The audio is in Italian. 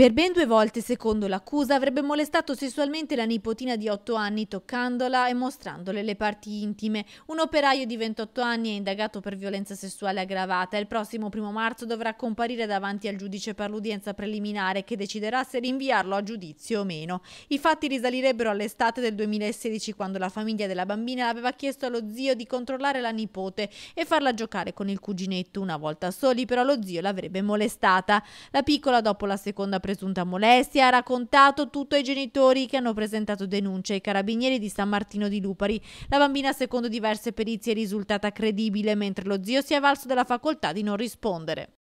Per ben due volte, secondo l'accusa, avrebbe molestato sessualmente la nipotina di 8 anni toccandola e mostrandole le parti intime. Un operaio di 28 anni è indagato per violenza sessuale aggravata e il prossimo primo marzo dovrà comparire davanti al giudice per l'udienza preliminare che deciderà se rinviarlo a giudizio o meno. I fatti risalirebbero all'estate del 2016 quando la famiglia della bambina aveva chiesto allo zio di controllare la nipote e farla giocare con il cuginetto. Una volta soli però lo zio l'avrebbe molestata. La piccola dopo la seconda presentazione presunta molestia, ha raccontato tutto ai genitori che hanno presentato denunce ai carabinieri di San Martino di Lupari. La bambina, secondo diverse perizie, è risultata credibile, mentre lo zio si è avvalso della facoltà di non rispondere.